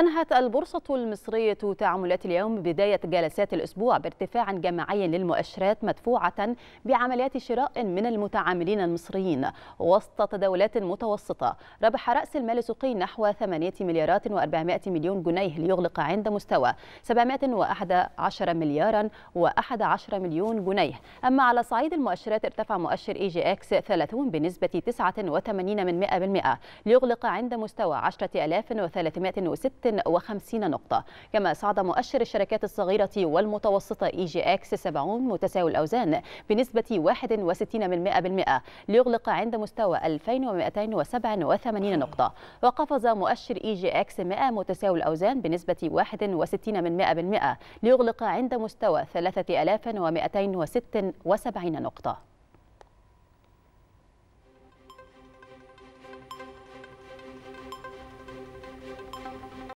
أنهت البورصة المصرية تعاملات اليوم بداية جلسات الأسبوع بارتفاع جماعي للمؤشرات مدفوعة بعمليات شراء من المتعاملين المصريين وسط تداولات متوسطة ربح رأس المال السوقي نحو 8 مليارات و400 مليون جنيه ليغلق عند مستوى 711 مليارا و11 مليون جنيه أما على صعيد المؤشرات ارتفع مؤشر إي جي إكس 30 بنسبة 89 من 100% ليغلق عند مستوى 10306 56 نقطة كما صعد مؤشر الشركات الصغيرة والمتوسطة إي جي إكس 70 متساوي الأوزان بنسبة 61% ليغلق عند مستوى 2287 نقطة وقفز مؤشر إي جي إكس 100 متساوي الأوزان بنسبة 61% ليغلق عند مستوى 3276 نقطة